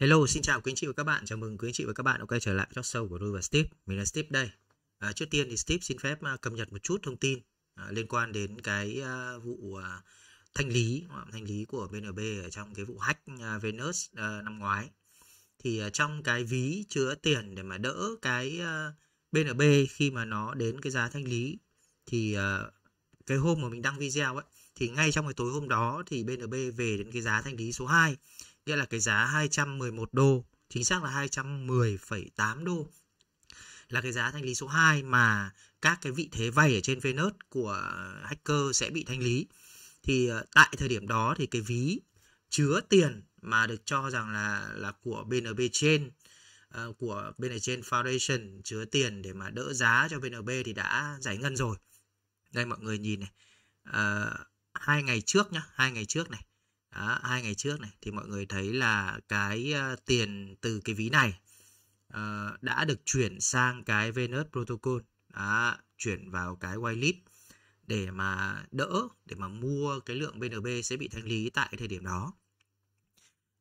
Hello, xin chào quý anh chị và các bạn. Chào mừng quý anh chị và các bạn đã quay trở lại talk show của tôi và Steve. Mình là Steve đây. À, trước tiên thì Steve xin phép à, cập nhật một chút thông tin à, liên quan đến cái à, vụ à, thanh lý à, thanh lý của BNB ở trong cái vụ hack à, Venus à, năm ngoái. Thì à, trong cái ví chứa tiền để mà đỡ cái à, BNB khi mà nó đến cái giá thanh lý thì à, cái hôm mà mình đăng video ấy thì ngay trong cái tối hôm đó thì BNB về đến cái giá thanh lý số 2 nghĩa là cái giá 211 đô, chính xác là 210,8 đô là cái giá thanh lý số 2 mà các cái vị thế vay ở trên Venus của hacker sẽ bị thanh lý. Thì ờ, tại thời điểm đó thì cái ví chứa tiền mà được cho rằng là là của BNB trên ờ, của BNB trên Foundation chứa tiền để mà đỡ giá cho BNB thì đã giải ngân rồi. Đây mọi người nhìn này. Uh, hai ngày trước nhá, hai ngày trước này đó, hai ngày trước này thì mọi người thấy là cái uh, tiền từ cái ví này uh, đã được chuyển sang cái Venus Protocol đó, chuyển vào cái Wallet để mà đỡ để mà mua cái lượng BNB sẽ bị thanh lý tại thời điểm đó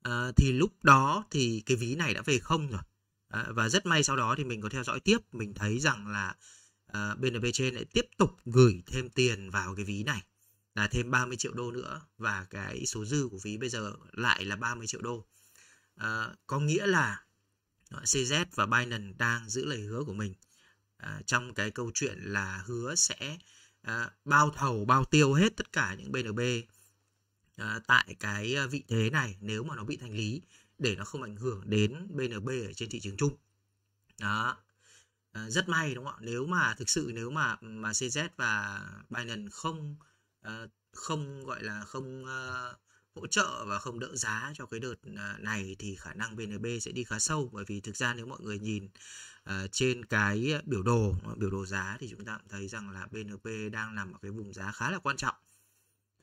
à, thì lúc đó thì cái ví này đã về không rồi à, và rất may sau đó thì mình có theo dõi tiếp mình thấy rằng là à, BNB trên lại tiếp tục gửi thêm tiền vào cái ví này là thêm 30 triệu đô nữa và cái số dư của ví bây giờ lại là 30 triệu đô. À, có nghĩa là CZ và Binance đang giữ lời hứa của mình à, trong cái câu chuyện là hứa sẽ à, bao thầu bao tiêu hết tất cả những BNB à, tại cái vị thế này nếu mà nó bị thành lý để nó không ảnh hưởng đến BNB ở trên thị trường chung. Đó. À, rất may đúng không ạ? Nếu mà thực sự nếu mà mà CZ và Binance không uh, Ờ, không gọi là không ờ, hỗ trợ và không đỡ giá cho cái đợt ờ, này thì khả năng bnb sẽ đi khá sâu bởi vì thực ra nếu mọi người nhìn trên cái biểu đồ biểu đồ giá thì chúng ta cũng thấy rằng là BNP đang nằm ở cái vùng giá khá là quan trọng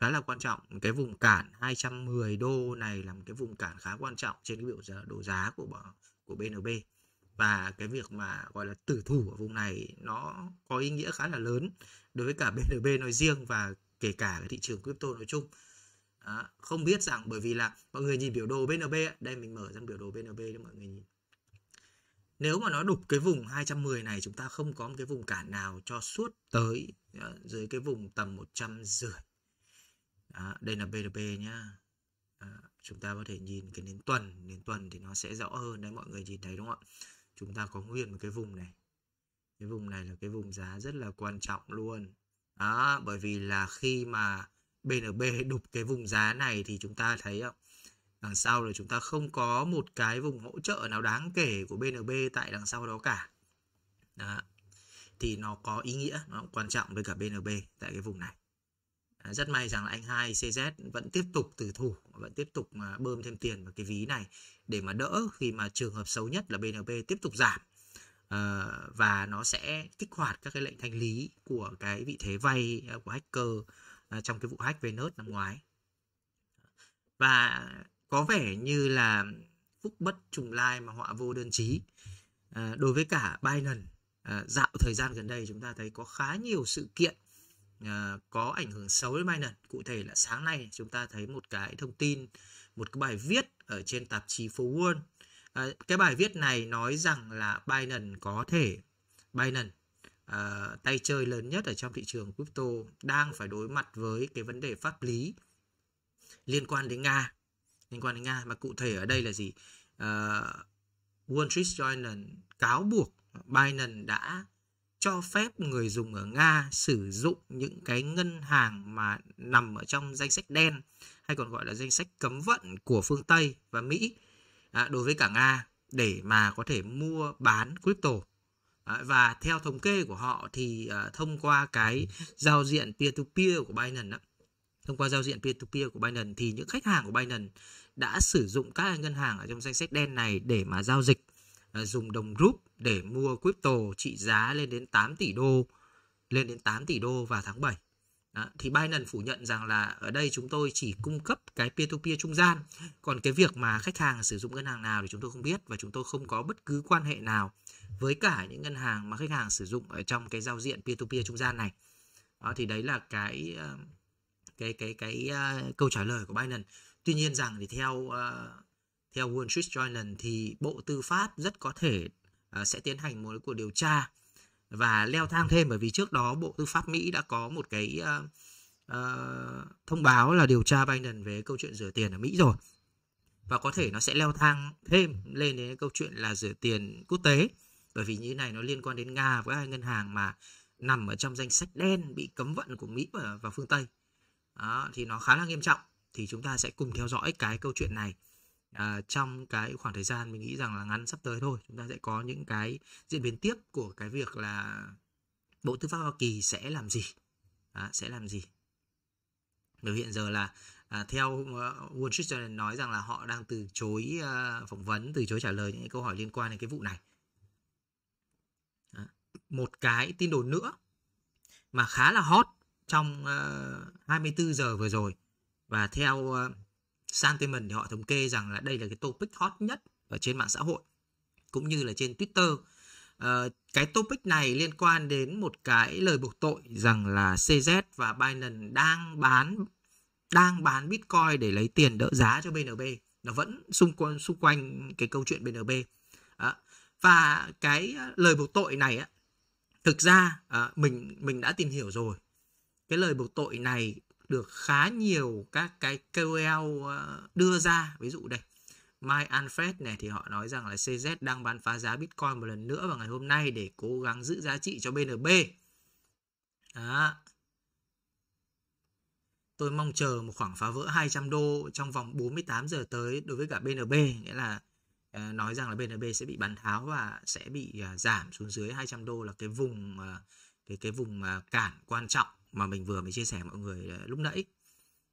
khá là quan trọng cái vùng cản 210 đô này là một cái vùng cản khá quan trọng trên cái biểu đồ giá của của BNB và cái việc mà gọi là tử thủ ở vùng này nó có ý nghĩa khá là lớn đối với cả BNB nói riêng và kể cả cái thị trường crypto nói chung à, không biết rằng bởi vì là mọi người nhìn biểu đồ BNB đây mình mở ra biểu đồ BNB cho mọi người nhìn nếu mà nó đục cái vùng 210 này chúng ta không có một cái vùng cản nào cho suốt tới ờ, dưới cái vùng tầm 150 rưỡi. đây là BNB nhá à, chúng ta có thể nhìn cái nến tuần nến tuần thì nó sẽ rõ hơn đấy mọi người nhìn thấy đúng không ạ chúng ta có nguyên một cái vùng này cái vùng này là cái vùng giá rất là quan trọng luôn đó bởi vì là khi mà BNB đục cái vùng giá này thì chúng ta thấy không ờ, đằng sau là chúng ta không có một cái vùng hỗ trợ nào đáng kể của BNB tại đằng sau đó cả đó. thì nó có ý nghĩa nó cũng quan trọng với cả BNB tại cái vùng này đó. rất may rằng là anh hai CZ vẫn tiếp tục từ thủ vẫn tiếp tục mà bơm thêm tiền vào cái ví này để mà đỡ khi mà trường hợp xấu nhất là BNB tiếp tục giảm Ờ, và nó sẽ kích hoạt các cái lệnh thanh lý của cái vị thế vay ờ, của hacker ờ, trong cái vụ hack Venus năm ngoái và có vẻ như là phúc bất trùng lai mà họa vô đơn chí à, đối với cả Binance à, dạo thời gian gần đây chúng ta thấy có khá nhiều sự kiện à, có ảnh hưởng xấu đến Binance cụ thể là sáng nay chúng ta thấy một cái thông tin một cái bài viết ở trên tạp chí forward cái bài viết này nói rằng là Binance có thể Binance à, ờ, tay chơi lớn nhất ở trong thị trường crypto đang phải đối mặt với cái vấn đề pháp lý liên quan đến Nga liên quan đến Nga mà cụ thể ở đây là gì à, Wall Street Journal cáo buộc Binance đã cho phép người dùng ở Nga sử dụng những cái ngân hàng mà nằm ở trong danh sách đen hay còn gọi là danh sách cấm vận của phương Tây và Mỹ à, đối với cảng A để mà có thể mua bán crypto. À, và theo thống kê của họ thì à, thông qua cái giao diện peer-to-peer của Binance, thông qua giao diện peer-to-peer của Binance thì những khách hàng của Binance đã sử dụng các ngân hàng ở trong danh sách đen này để mà giao dịch à, dùng đồng rút để mua crypto trị giá lên đến 8 tỷ đô lên đến 8 tỷ đô vào tháng 7. À, thì Binance phủ nhận rằng là ở đây chúng tôi chỉ cung cấp cái peer-to-peer trung gian. Còn cái việc mà khách hàng sử dụng ngân hàng nào thì chúng tôi không biết và chúng tôi không có bất cứ quan hệ nào với cả những ngân hàng mà khách hàng sử dụng ở trong cái giao diện peer-to-peer trung gian này. Đó, thì đấy là cái ờ, cái cái cái uh, câu trả lời của Binance. Tuy nhiên rằng thì theo uh, theo Wall Street Journal thì Bộ Tư pháp rất có thể uh, sẽ tiến hành một cuộc điều tra và leo thang thêm bởi vì trước đó Bộ Tư pháp Mỹ đã có một cái uh, uh, thông báo là điều tra Biden về câu chuyện rửa tiền ở Mỹ rồi và có thể nó sẽ leo thang thêm lên đến câu chuyện là rửa tiền quốc tế bởi vì như này nó liên quan đến Nga với hai ngân hàng mà nằm ở trong danh sách đen bị cấm vận của Mỹ và, và phương Tây đó, thì nó khá là nghiêm trọng thì chúng ta sẽ cùng theo dõi cái câu chuyện này à, trong cái khoảng thời gian mình nghĩ rằng là ngắn sắp tới thôi chúng ta sẽ có những cái diễn biến tiếp của cái việc là bộ tư pháp hoa kỳ sẽ làm gì à, sẽ làm gì bởi hiện giờ là à, theo uh, Wall Street Journal nói rằng là họ đang từ chối uh, phỏng vấn từ chối trả lời những câu hỏi liên quan đến cái vụ này à, một cái tin đồn nữa mà khá là hot trong uh, ờ, 24 giờ vừa rồi và theo uh, sentiment thì họ thống kê rằng là đây là cái topic hot nhất ở trên mạng xã hội cũng như là trên Twitter. Uh, cái topic này liên quan đến một cái lời buộc tội rằng là CZ và Binance đang bán đang bán Bitcoin để lấy tiền đỡ giá cho BNB. Nó vẫn xung quanh xung quanh cái câu chuyện BNB. À, và cái lời buộc tội này á thực ra à, mình mình đã tìm hiểu rồi. Cái lời buộc tội này được khá nhiều các cái KOL uh, đưa ra ví dụ đây Mike Alfred này thì họ nói rằng là CZ đang bán phá giá Bitcoin một lần nữa vào ngày hôm nay để cố gắng giữ giá trị cho BNB. Đó. Tôi mong chờ một khoảng phá vỡ 200 đô trong vòng 48 giờ tới đối với cả BNB, nghĩa là ờ, nói rằng là BNB sẽ bị bán tháo và sẽ bị ờ, giảm xuống dưới 200 đô là cái vùng ờ, cái cái vùng cản quan trọng mà mình vừa mới chia sẻ mọi người à, lúc nãy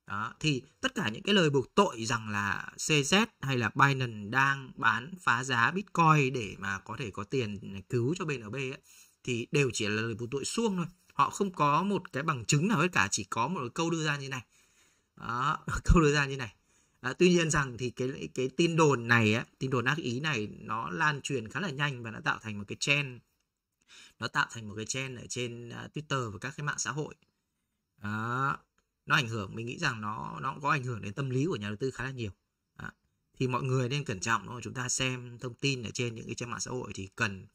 đó thì tất cả những cái lời buộc tội rằng là CZ hay là Binance đang bán phá giá Bitcoin để mà có thể có tiền cứu cho BNB ấy, thì đều chỉ là lời buộc tội suông thôi họ không có một cái bằng chứng nào hết cả chỉ có một câu đưa ra như này đó, câu đưa ra như này à, tuy nhiên rằng thì cái cái tin đồn này á, tin đồn ác ý này nó lan truyền khá là nhanh và đã tạo thành một cái trend nó tạo thành một cái trend ở trên à, Twitter và các cái mạng xã hội đó. nó ảnh hưởng mình nghĩ rằng nó nó có ảnh hưởng đến tâm lý của nhà đầu tư khá là nhiều đó. thì mọi người nên cẩn trọng đúng không? chúng ta xem thông tin ở trên những cái trang mạng xã hội thì cần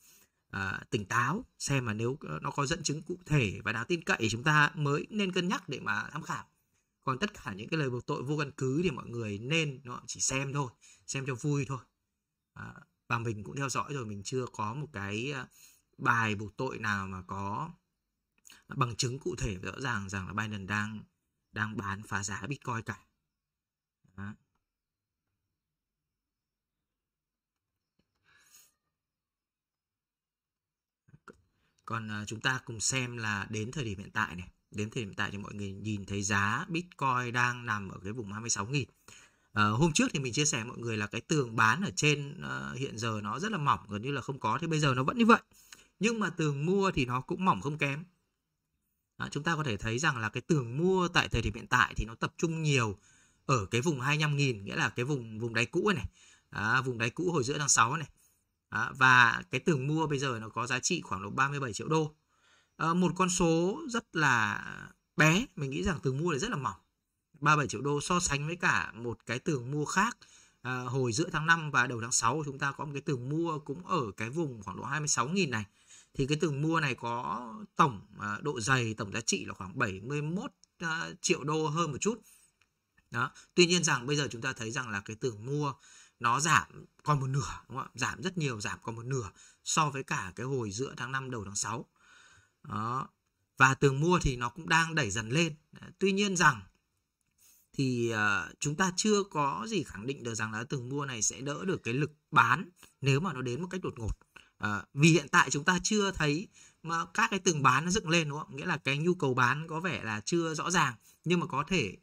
à, tỉnh táo xem mà nếu ờ, nó có dẫn chứng cụ thể và đáng tin cậy chúng ta mới nên cân nhắc để mà tham khảo còn tất cả những cái lời buộc tội vô căn cứ thì mọi người nên nó chỉ xem thôi xem cho vui thôi à, và mình cũng theo dõi rồi mình chưa có một cái à, bài buộc tội nào mà có bằng chứng cụ thể rõ ràng rằng là Biden đang đang bán phá giá Bitcoin cả. Đó. Còn à, chúng ta cùng xem là đến thời điểm hiện tại này, đến thời điểm hiện tại thì mọi người nhìn thấy giá Bitcoin đang nằm ở cái vùng 26.000. Uh, ờ, hôm trước thì mình chia sẻ mọi người là cái tường bán ở trên uh, hiện giờ nó rất là mỏng gần như là không có thì bây giờ nó vẫn như vậy nhưng mà tường mua thì nó cũng mỏng không kém à, chúng ta có thể thấy rằng là cái tường mua tại thời điểm hiện tại thì nó tập trung nhiều ở cái vùng 25.000 nghĩa là cái vùng vùng đáy cũ này à, vùng đáy cũ hồi giữa tháng 6 này à, và cái tường mua bây giờ nó có giá trị khoảng độ 37 triệu đô à, một con số rất là bé mình nghĩ rằng tường mua là rất là mỏng 37 triệu đô so sánh với cả một cái tường mua khác à, hồi giữa tháng 5 và đầu tháng 6 chúng ta có một cái tường mua cũng ở cái vùng khoảng độ 26.000 này thì cái từng mua này có tổng à, độ dày tổng giá trị là khoảng 71 à, triệu đô hơn một chút đó tuy nhiên rằng bây giờ chúng ta thấy rằng là cái tường mua nó giảm còn một nửa đúng không ạ giảm rất nhiều giảm còn một nửa so với cả cái hồi giữa tháng 5 đầu tháng 6 đó và tường mua thì nó cũng đang đẩy dần lên tuy nhiên rằng thì uh, chúng ta chưa có gì khẳng định được rằng là tường mua này sẽ đỡ được cái lực bán nếu mà nó đến một cách đột ngột à, vì hiện tại chúng ta chưa thấy mà các cái từng bán nó dựng lên đúng không nghĩa là cái nhu cầu bán có vẻ là chưa rõ ràng nhưng mà có thể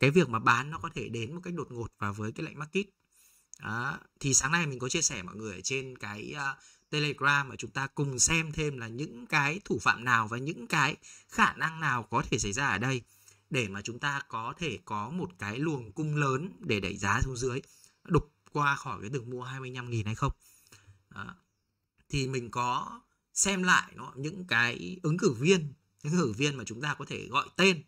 cái việc mà bán nó có thể đến một cách đột ngột và với cái lệnh market à, thì sáng nay mình có chia sẻ mọi người ở trên cái uh, telegram mà chúng ta cùng xem thêm là những cái thủ phạm nào và những cái khả năng nào có thể xảy ra ở đây để mà chúng ta có thể có một cái luồng cung lớn để đẩy giá xuống dưới đục qua khỏi cái đường mua 25.000 hay không à, thì mình có xem lại nó những cái ứng cử viên những ứng cử viên mà chúng ta có thể gọi tên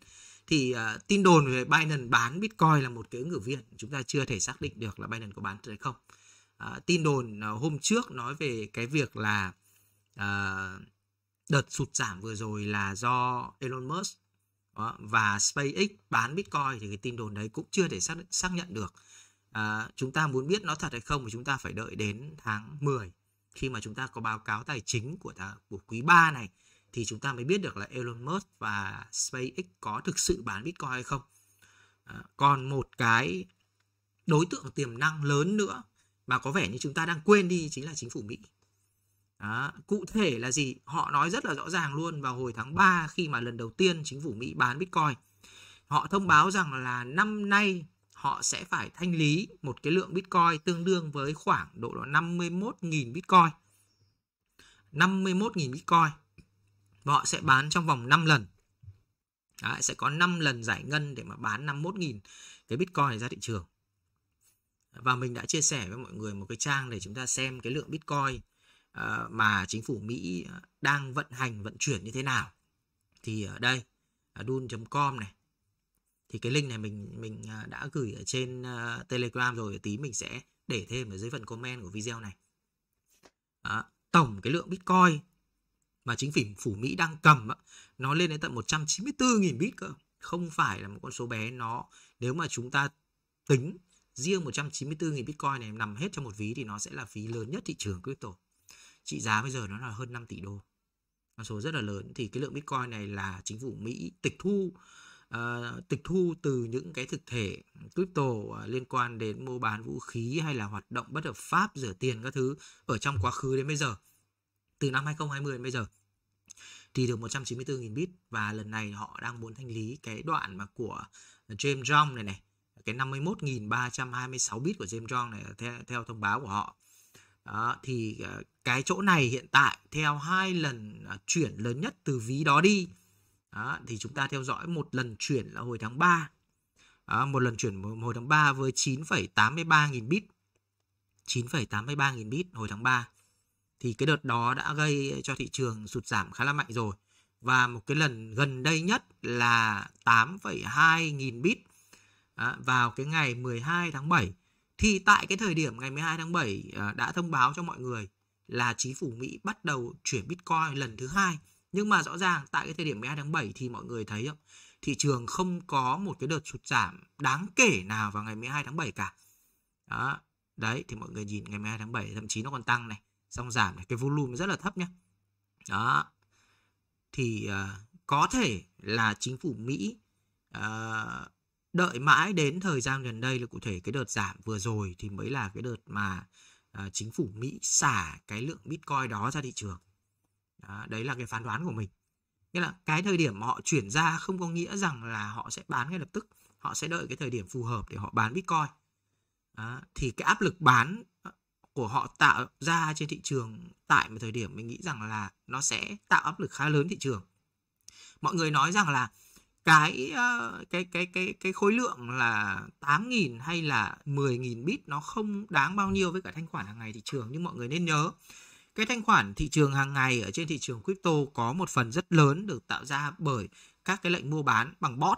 thì uh, tin đồn về Biden bán Bitcoin là một cái ứng cử viên chúng ta chưa thể xác định được là Biden có bán hay không uh, tin đồn uh, hôm trước nói về cái việc là uh, đợt sụt giảm vừa rồi là do Elon Musk đó, và SpaceX bán Bitcoin thì cái tin đồn đấy cũng chưa thể xác xác nhận được. À, chúng ta muốn biết nó thật hay không thì chúng ta phải đợi đến tháng 10 khi mà chúng ta có báo cáo tài chính của ta, của quý 3 này thì chúng ta mới biết được là Elon Musk và SpaceX có thực sự bán Bitcoin hay không. À, còn một cái đối tượng tiềm năng lớn nữa mà có vẻ như chúng ta đang quên đi chính là chính phủ Mỹ. À, cụ thể là gì? Họ nói rất là rõ ràng luôn vào hồi tháng 3 khi mà lần đầu tiên chính phủ Mỹ bán Bitcoin. Họ thông báo rằng là năm nay họ sẽ phải thanh lý một cái lượng Bitcoin tương đương với khoảng độ 51.000 Bitcoin. 51.000 Bitcoin. Và họ sẽ bán trong vòng 5 lần. Đấy, sẽ có 5 lần giải ngân để mà bán 51.000 cái Bitcoin ra thị trường. Và mình đã chia sẻ với mọi người một cái trang để chúng ta xem cái lượng Bitcoin ờ, mà chính phủ Mỹ đang vận hành, vận chuyển như thế nào. Thì ở đây, đun.com này, thì cái link này mình mình à, đã gửi ở trên à, Telegram rồi tí mình sẽ để thêm ở dưới phần comment của video này Đó. tổng cái lượng Bitcoin mà chính phủ phủ Mỹ đang cầm nó lên đến tận 194.000 bit cơ không phải là một con số bé nó nếu mà chúng ta tính riêng 194.000 Bitcoin này nằm hết trong một ví thì nó sẽ là phí lớn nhất thị trường crypto. Trị giá bây giờ nó là hơn 5 tỷ đô. Con số rất là lớn thì cái lượng Bitcoin này là chính phủ Mỹ tịch thu uh, tịch thu từ những cái thực thể ừ, crypto uh, liên quan đến mua bán vũ khí hay là hoạt động bất hợp pháp rửa tiền các thứ ở trong quá khứ đến bây giờ từ năm 2020 đến bây giờ thì được 194.000 bit và lần này họ đang muốn thanh lý cái đoạn mà của James Jong này này cái 51.326 bit của James Jong này ờ, theo, theo thông báo của họ đó, thì cái chỗ này hiện tại theo hai lần chuyển lớn nhất từ ví đó đi đó, thì chúng ta theo dõi một lần chuyển là hồi tháng 3. Đó, một lần chuyển hồi tháng 3 với 9,83 nghìn bit. 9,83 nghìn bit hồi tháng 3. Thì cái đợt đó đã gây cho thị trường sụt giảm khá là mạnh rồi. Và một cái lần gần đây nhất là 8,2 nghìn bit đó, vào cái ngày 12 tháng 7. Thì tại cái thời điểm ngày 12 tháng 7 ờ, đã thông báo cho mọi người là chính phủ Mỹ bắt đầu chuyển Bitcoin lần thứ hai nhưng mà rõ ràng tại cái thời điểm 12 tháng 7 thì mọi người thấy không? Thị trường không có một cái đợt sụt giảm đáng kể nào vào ngày 12 tháng 7 cả. Đó. Đấy thì mọi người nhìn ngày 12 tháng 7 thậm chí nó còn tăng này, xong giảm này, cái volume rất là thấp nhá. Đó. Thì uh, có thể là chính phủ Mỹ uh, đợi mãi đến thời gian gần đây là cụ thể cái đợt giảm vừa rồi thì mới là cái đợt mà uh, chính phủ Mỹ xả cái lượng Bitcoin đó ra thị trường đó, đấy là cái phán đoán của mình nghĩa là cái thời điểm mà họ chuyển ra không có nghĩa rằng là họ sẽ bán ngay lập tức họ sẽ đợi cái thời điểm phù hợp để họ bán bitcoin Đó, thì cái áp lực bán của họ tạo ra trên thị trường tại một thời điểm mình nghĩ rằng là nó sẽ tạo áp lực khá lớn thị trường mọi người nói rằng là cái ờ, cái cái cái cái khối lượng là 8.000 hay là 10.000 bit nó không đáng bao nhiêu với cả thanh khoản hàng ngày thị trường nhưng mọi người nên nhớ cái thanh khoản thị trường hàng ngày ở trên thị trường crypto có một phần rất lớn được tạo ra bởi các cái lệnh mua bán bằng bot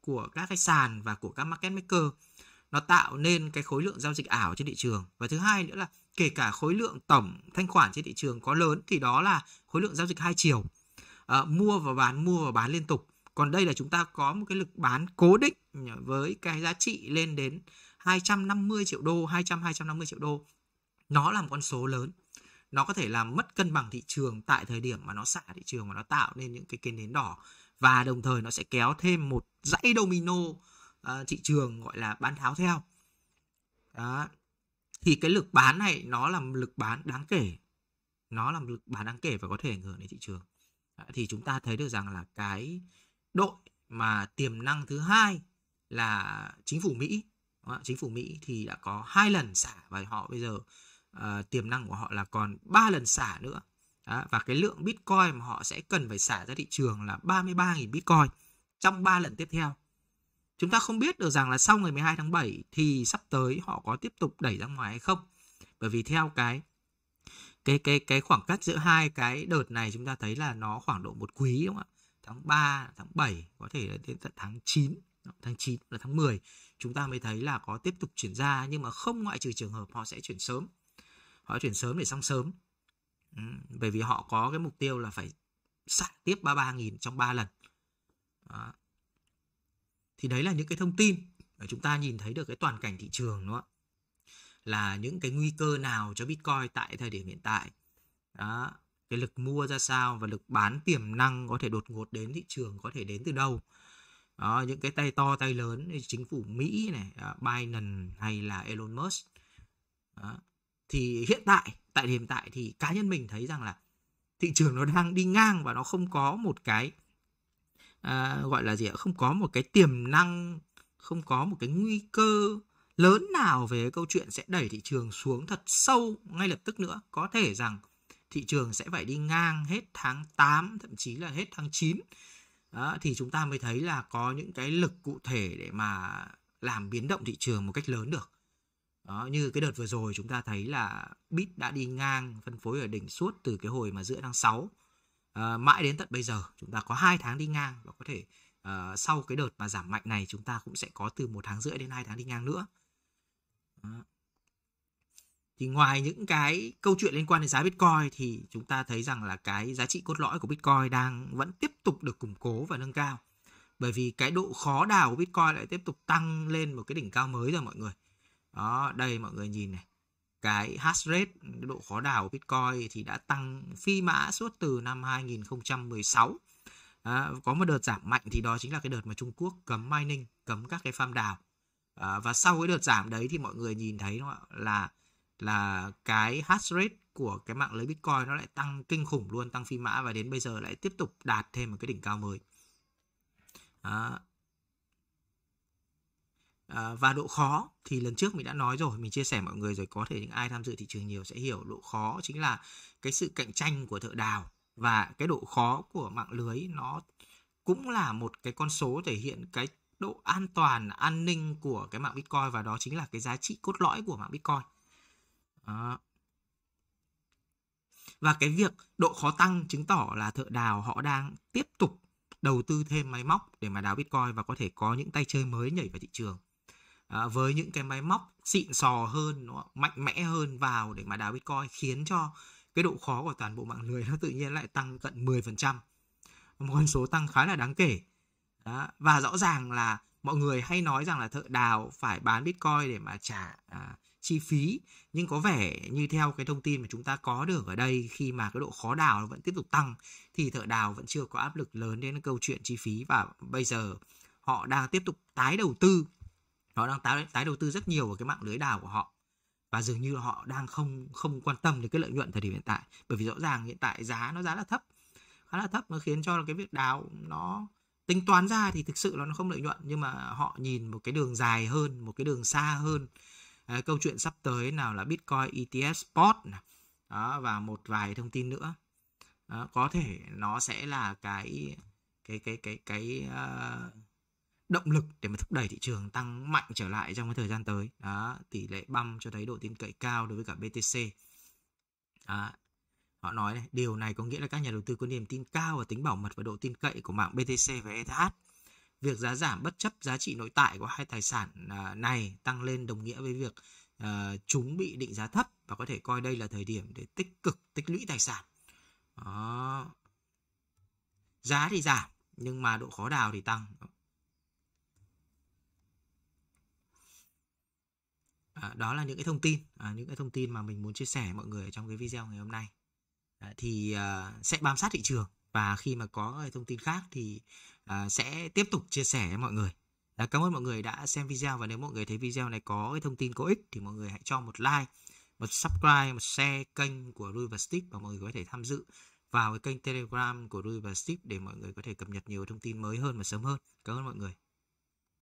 của các cái sàn và của các market maker. Nó tạo nên cái khối lượng giao dịch ảo trên thị trường. Và thứ hai nữa là kể cả khối lượng tổng thanh khoản trên thị trường có lớn thì đó là khối lượng giao dịch hai chiều. À, mua và bán, mua và bán liên tục. Còn đây là chúng ta có một cái lực bán cố định với cái giá trị lên đến 250 triệu đô, 200 250 triệu đô. Nó là một con số lớn nó có thể làm mất cân bằng thị trường tại thời điểm mà nó xả thị trường và nó tạo nên những cái cây nến đỏ và đồng thời nó sẽ kéo thêm một dãy domino uh, thị trường gọi là bán tháo theo đó thì cái lực bán này nó là lực bán đáng kể nó là lực bán đáng kể và có thể ảnh hưởng đến thị trường đó, thì chúng ta thấy được rằng là cái đội mà tiềm năng thứ hai là chính phủ Mỹ đó, chính phủ Mỹ thì đã có hai lần xả và họ bây giờ Ờ, tiềm năng của họ là còn 3 lần xả nữa. Đó, và cái lượng Bitcoin mà họ sẽ cần phải xả ra thị trường là 33.000 Bitcoin trong 3 lần tiếp theo. Chúng ta không biết được rằng là sau ngày 12 tháng 7 thì sắp tới họ có tiếp tục đẩy ra ngoài hay không. Bởi vì theo cái cái cái cái khoảng cách giữa hai cái đợt này chúng ta thấy là nó khoảng độ một quý đúng không ạ? Tháng 3, tháng 7 có thể là đến tận tháng 9, tháng 9 là tháng 10 chúng ta mới thấy là có tiếp tục chuyển ra nhưng mà không ngoại trừ trường hợp họ sẽ chuyển sớm họ chuyển sớm để xong sớm ừ, bởi vì họ có cái mục tiêu là phải sạc tiếp 33.000 trong 3 lần đó. thì đấy là những cái thông tin để chúng ta nhìn thấy được cái toàn cảnh thị trường đúng không là những cái nguy cơ nào cho Bitcoin tại thời điểm hiện tại đó cái lực mua ra sao và lực bán tiềm năng có thể đột ngột đến thị trường có thể đến từ đâu đó, những cái tay to tay lớn chính phủ Mỹ này Biden hay là Elon Musk đó, thì hiện tại tại hiện tại thì cá nhân mình thấy rằng là thị trường nó đang đi ngang và nó không có một cái à, gọi là gì ạ không có một cái tiềm năng không có một cái nguy cơ lớn nào về câu chuyện sẽ đẩy thị trường xuống thật sâu ngay lập tức nữa có thể rằng thị trường sẽ phải đi ngang hết tháng 8 thậm chí là hết tháng 9 đó, thì chúng ta mới thấy là có những cái lực cụ thể để mà làm biến động thị trường một cách lớn được đó, như cái đợt vừa rồi chúng ta thấy là bit đã đi ngang phân phối ở đỉnh suốt từ cái hồi mà giữa tháng 6 à, ờ, mãi đến tận bây giờ chúng ta có hai tháng đi ngang và có thể à, sau cái đợt mà giảm mạnh này chúng ta cũng sẽ có từ một tháng rưỡi đến hai tháng đi ngang nữa đó. thì ngoài những cái câu chuyện liên quan đến giá bitcoin thì chúng ta thấy rằng là cái giá trị cốt lõi của bitcoin đang vẫn tiếp tục được củng cố và nâng cao bởi vì cái độ khó đào của bitcoin lại tiếp tục tăng lên một cái đỉnh cao mới rồi mọi người đó đây mọi người nhìn này cái hash rate cái độ khó đảo của Bitcoin thì đã tăng phi mã suốt từ năm 2016 à, có một đợt giảm mạnh thì đó chính là cái đợt mà Trung Quốc cấm mining cấm các cái farm đào à, và sau cái đợt giảm đấy thì mọi người nhìn thấy đúng không ạ là là cái hash rate của cái mạng lưới Bitcoin nó lại tăng kinh khủng luôn tăng phi mã và đến bây giờ lại tiếp tục đạt thêm một cái đỉnh cao mới à, à, và độ khó thì lần trước mình đã nói rồi mình chia sẻ mọi người rồi có thể những ai tham dự thị trường nhiều sẽ hiểu độ khó chính là cái sự cạnh tranh của thợ đào và cái độ khó của mạng lưới nó cũng là một cái con số thể hiện cái độ an toàn an ninh của cái mạng bitcoin và đó chính là cái giá trị cốt lõi của mạng bitcoin đó. và cái việc độ khó tăng chứng tỏ là thợ đào họ đang tiếp tục đầu tư thêm máy móc để mà đào bitcoin và có thể có những tay chơi mới nhảy vào thị trường à, với những cái máy móc xịn sò hơn nó mạnh mẽ hơn vào để mà đào bitcoin khiến cho cái độ khó của toàn bộ mạng lưới nó tự nhiên lại tăng cận 10% một con số tăng khá là đáng kể đó. và rõ ràng là mọi người hay nói rằng là thợ đào phải bán bitcoin để mà trả à, chi phí nhưng có vẻ như theo cái thông tin mà chúng ta có được ở đây khi mà cái độ khó đào vẫn tiếp tục tăng thì thợ đào vẫn chưa có áp lực lớn đến câu chuyện chi phí và bây giờ họ đang tiếp tục tái đầu tư họ đang tái tái đầu tư rất nhiều vào cái mạng lưới đào của họ và dường như họ đang không không quan tâm đến cái lợi nhuận thời điểm hiện tại bởi vì rõ ràng hiện tại giá nó giá là thấp khá là thấp nó khiến cho cái việc đào nó tính toán ra thì thực sự là nó không lợi nhuận nhưng mà họ nhìn một cái đường dài hơn một cái đường xa hơn à, câu chuyện sắp tới nào là bitcoin ETF spot đó, và một vài thông tin nữa đó, có thể nó sẽ là cái cái cái cái cái uh, động lực để mà thúc đẩy thị trường tăng mạnh trở lại trong cái thời gian tới đó tỷ lệ băm cho thấy độ tin cậy cao đối với cả BTC đó. họ nói này, điều này có nghĩa là các nhà đầu tư có niềm tin cao và tính bảo mật và độ tin cậy của mạng BTC và ETH việc giá giảm bất chấp giá trị nội tại của hai tài sản à, này tăng lên đồng nghĩa với việc uh, chúng bị định giá thấp và có thể coi đây là thời điểm để tích cực tích lũy tài sản đó. giá thì giảm nhưng mà độ khó đào thì tăng à, đó là những cái thông tin à, những cái thông tin mà mình muốn chia sẻ mọi người trong cái video ngày hôm nay à, thì à, sẽ bám sát thị trường và khi mà có thông tin khác thì à, sẽ tiếp tục chia sẻ với mọi người à, cảm ơn mọi người đã xem video và nếu mọi người thấy video này có cái thông tin có ích thì mọi người hãy cho một like một subscribe một share kênh của Rui và Stick và mọi người có thể tham dự vào cái kênh Telegram của Rui và Stick để mọi người có thể cập nhật nhiều thông tin mới hơn và sớm hơn. Cảm ơn mọi người.